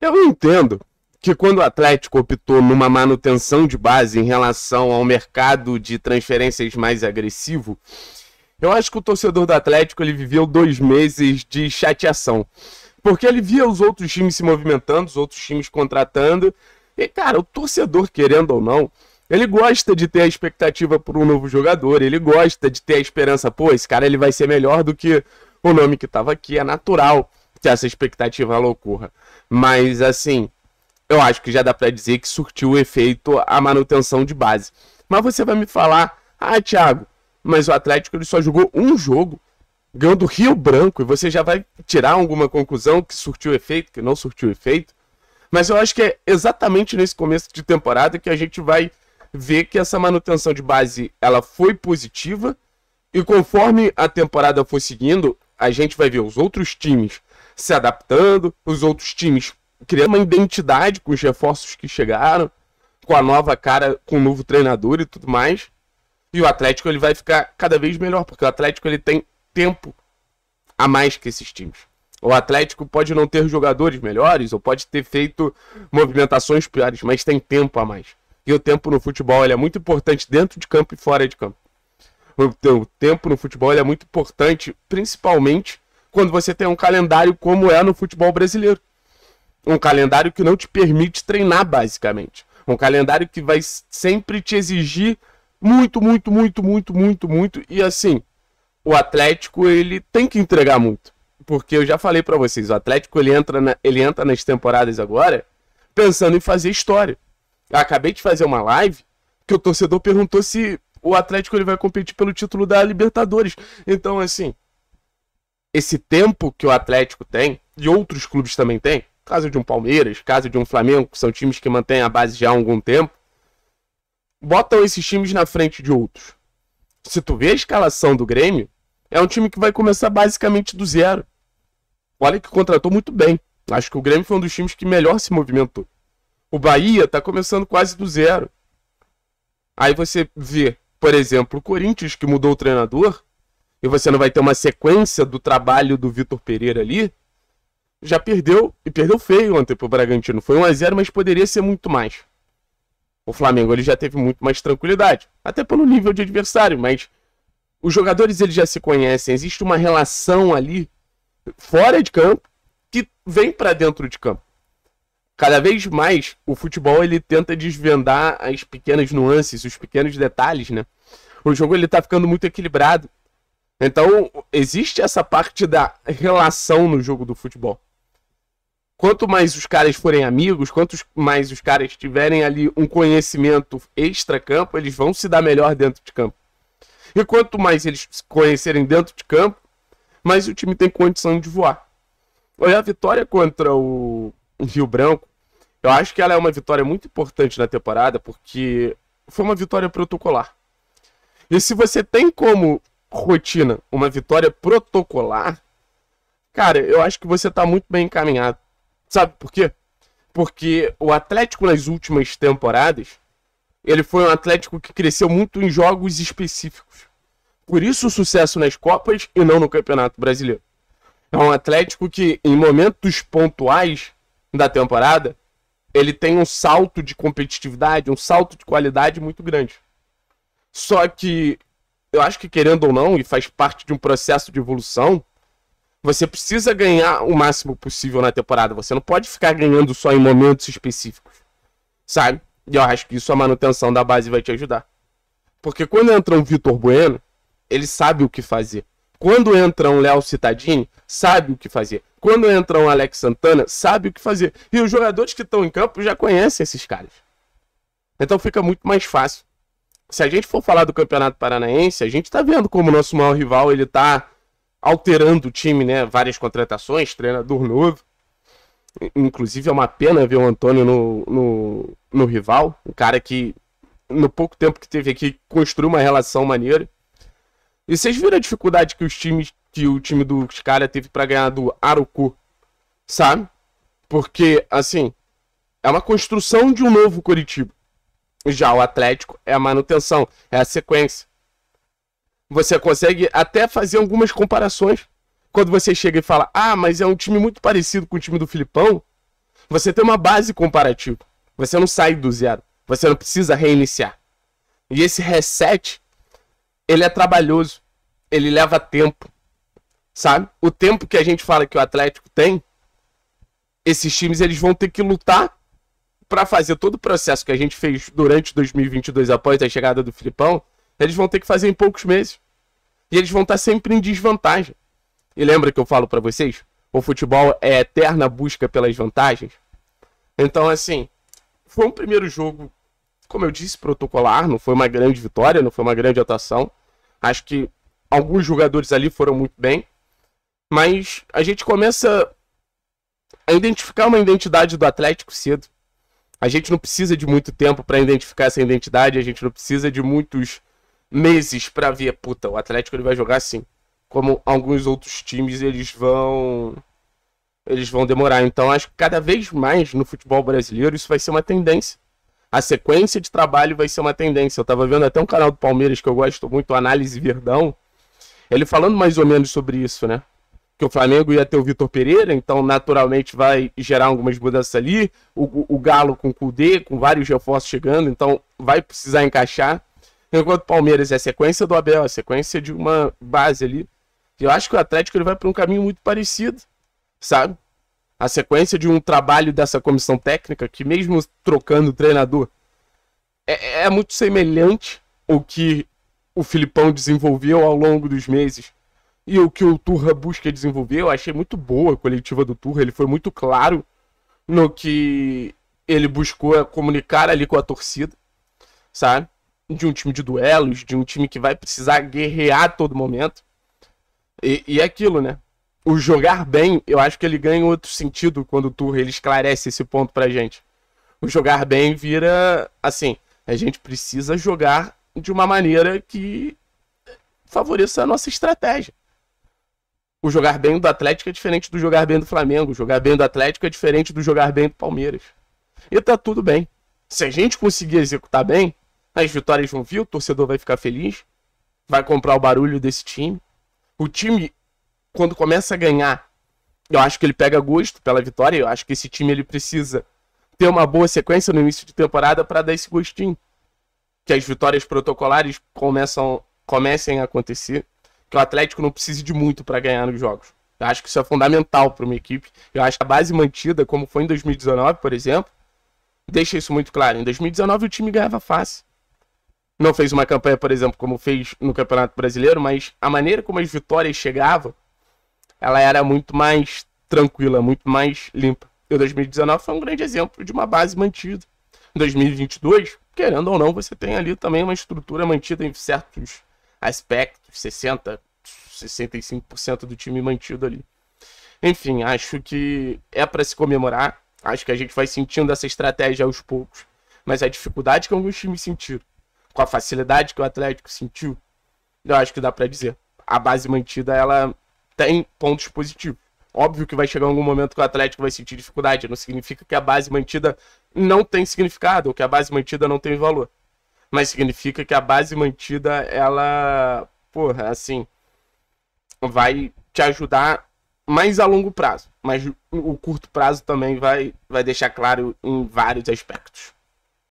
Eu entendo que quando o Atlético optou numa manutenção de base em relação ao mercado de transferências mais agressivo, eu acho que o torcedor do Atlético ele viveu dois meses de chateação. Porque ele via os outros times se movimentando, os outros times contratando. E, cara, o torcedor, querendo ou não, ele gosta de ter a expectativa por um novo jogador, ele gosta de ter a esperança, pô, esse cara ele vai ser melhor do que o nome que estava aqui, é natural se essa expectativa é loucura. Mas, assim, eu acho que já dá para dizer que surtiu o efeito a manutenção de base. Mas você vai me falar, ah, Thiago, mas o Atlético ele só jogou um jogo, ganhando o Rio Branco, e você já vai tirar alguma conclusão que surtiu efeito, que não surtiu efeito. Mas eu acho que é exatamente nesse começo de temporada que a gente vai ver que essa manutenção de base ela foi positiva e conforme a temporada for seguindo, a gente vai ver os outros times se adaptando, os outros times criando uma identidade com os reforços que chegaram, com a nova cara, com o novo treinador e tudo mais. E o Atlético ele vai ficar cada vez melhor, porque o Atlético ele tem tempo a mais que esses times. O Atlético pode não ter jogadores melhores ou pode ter feito movimentações piores, mas tem tempo a mais. E o tempo no futebol é muito importante dentro de campo e fora de campo. O tempo no futebol é muito importante, principalmente quando você tem um calendário como é no futebol brasileiro. Um calendário que não te permite treinar, basicamente. Um calendário que vai sempre te exigir muito, muito, muito, muito, muito, muito. E assim, o Atlético, ele tem que entregar muito. Porque eu já falei para vocês, o Atlético ele entra, na, ele entra nas temporadas agora pensando em fazer história. Eu acabei de fazer uma live que o torcedor perguntou se o Atlético ele vai competir pelo título da Libertadores. Então, assim, esse tempo que o Atlético tem, e outros clubes também têm, caso de um Palmeiras, caso de um Flamengo, que são times que mantêm a base já há algum tempo, botam esses times na frente de outros. Se tu vê a escalação do Grêmio, é um time que vai começar basicamente do zero. Olha que contratou muito bem. Acho que o Grêmio foi um dos times que melhor se movimentou. O Bahia tá começando quase do zero. Aí você vê, por exemplo, o Corinthians que mudou o treinador, e você não vai ter uma sequência do trabalho do Vitor Pereira ali, já perdeu, e perdeu feio ontem pro Bragantino. Foi 1x0, mas poderia ser muito mais. O Flamengo ele já teve muito mais tranquilidade, até pelo nível de adversário, mas os jogadores eles já se conhecem, existe uma relação ali fora de campo que vem para dentro de campo. Cada vez mais o futebol ele tenta desvendar as pequenas nuances, os pequenos detalhes, né? O jogo ele tá ficando muito equilibrado então, existe essa parte da relação no jogo do futebol. Quanto mais os caras forem amigos, quanto mais os caras tiverem ali um conhecimento extra-campo, eles vão se dar melhor dentro de campo. E quanto mais eles se conhecerem dentro de campo, mais o time tem condição de voar. Olha a vitória contra o Rio Branco. Eu acho que ela é uma vitória muito importante na temporada, porque foi uma vitória protocolar. E se você tem como rotina, uma vitória protocolar, cara, eu acho que você tá muito bem encaminhado. Sabe por quê? Porque o Atlético nas últimas temporadas, ele foi um Atlético que cresceu muito em jogos específicos. Por isso o sucesso nas Copas e não no Campeonato Brasileiro. É um Atlético que, em momentos pontuais da temporada, ele tem um salto de competitividade, um salto de qualidade muito grande. Só que eu acho que querendo ou não, e faz parte de um processo de evolução, você precisa ganhar o máximo possível na temporada. Você não pode ficar ganhando só em momentos específicos, sabe? E eu acho que isso a manutenção da base vai te ajudar. Porque quando entra um Vitor Bueno, ele sabe o que fazer. Quando entra um Léo Citadini, sabe o que fazer. Quando entra um Alex Santana, sabe o que fazer. E os jogadores que estão em campo já conhecem esses caras. Então fica muito mais fácil se a gente for falar do Campeonato Paranaense, a gente está vendo como o nosso maior rival ele tá alterando o time, né? Várias contratações, treinador novo. Inclusive é uma pena ver o Antônio no, no, no rival, um cara que no pouco tempo que teve aqui construiu uma relação maneira. E vocês viram a dificuldade que os times que o time do Scalia teve para ganhar do Arucu, sabe? Porque assim, é uma construção de um novo Curitiba. Já o Atlético é a manutenção, é a sequência. Você consegue até fazer algumas comparações. Quando você chega e fala, ah, mas é um time muito parecido com o time do Filipão, você tem uma base comparativa. Você não sai do zero. Você não precisa reiniciar. E esse reset, ele é trabalhoso. Ele leva tempo. Sabe? O tempo que a gente fala que o Atlético tem, esses times eles vão ter que lutar para fazer todo o processo que a gente fez durante 2022 após a chegada do Filipão, eles vão ter que fazer em poucos meses. E eles vão estar tá sempre em desvantagem. E lembra que eu falo para vocês? O futebol é a eterna busca pelas vantagens. Então, assim, foi um primeiro jogo, como eu disse, protocolar. Não foi uma grande vitória, não foi uma grande atuação. Acho que alguns jogadores ali foram muito bem. Mas a gente começa a identificar uma identidade do Atlético cedo. A gente não precisa de muito tempo para identificar essa identidade, a gente não precisa de muitos meses para ver, puta, o Atlético ele vai jogar assim. Como alguns outros times, eles vão eles vão demorar. Então, acho que cada vez mais no futebol brasileiro isso vai ser uma tendência. A sequência de trabalho vai ser uma tendência. Eu estava vendo até um canal do Palmeiras que eu gosto muito, Análise Verdão, ele falando mais ou menos sobre isso, né? que o Flamengo ia ter o Vitor Pereira, então naturalmente vai gerar algumas mudanças ali. O, o Galo com o Cude, com vários reforços chegando, então vai precisar encaixar. Enquanto o Palmeiras é a sequência do Abel, a sequência de uma base ali. Eu acho que o Atlético ele vai para um caminho muito parecido, sabe? A sequência de um trabalho dessa comissão técnica, que mesmo trocando o treinador, é, é, é muito semelhante o que o Filipão desenvolveu ao longo dos meses e o que o Turra busca desenvolver. Eu achei muito boa a coletiva do Turra, ele foi muito claro no que ele buscou é comunicar ali com a torcida, sabe? De um time de duelos, de um time que vai precisar guerrear a todo momento. E, e é aquilo, né? O jogar bem, eu acho que ele ganha outro sentido quando o Turra ele esclarece esse ponto pra gente. O jogar bem vira assim: a gente precisa jogar de uma maneira que favoreça a nossa estratégia o jogar bem do Atlético é diferente do jogar bem do Flamengo. O jogar bem do Atlético é diferente do jogar bem do Palmeiras. E tá tudo bem. Se a gente conseguir executar bem, as vitórias vão vir, o torcedor vai ficar feliz, vai comprar o barulho desse time. O time, quando começa a ganhar, eu acho que ele pega gosto pela vitória. Eu acho que esse time ele precisa ter uma boa sequência no início de temporada para dar esse gostinho. Que as vitórias protocolares começam, comecem a acontecer que o Atlético não precise de muito para ganhar nos jogos. Eu acho que isso é fundamental para uma equipe. Eu acho que a base mantida, como foi em 2019, por exemplo, deixa isso muito claro. Em 2019 o time ganhava fácil. Não fez uma campanha, por exemplo, como fez no Campeonato Brasileiro, mas a maneira como as vitórias chegavam, ela era muito mais tranquila, muito mais limpa. E 2019 foi um grande exemplo de uma base mantida. Em 2022, querendo ou não, você tem ali também uma estrutura mantida em certos aspecto, 60, 65% do time mantido ali. Enfim, acho que é para se comemorar. Acho que a gente vai sentindo essa estratégia aos poucos. Mas a dificuldade que alguns times sentiram, com a facilidade que o Atlético sentiu, eu acho que dá para dizer. A base mantida, ela tem pontos positivos. Óbvio que vai chegar algum momento que o Atlético vai sentir dificuldade. Não significa que a base mantida não tem significado, ou que a base mantida não tem valor mas significa que a base mantida, ela, porra, assim, vai te ajudar mais a longo prazo, mas o curto prazo também vai, vai deixar claro em vários aspectos.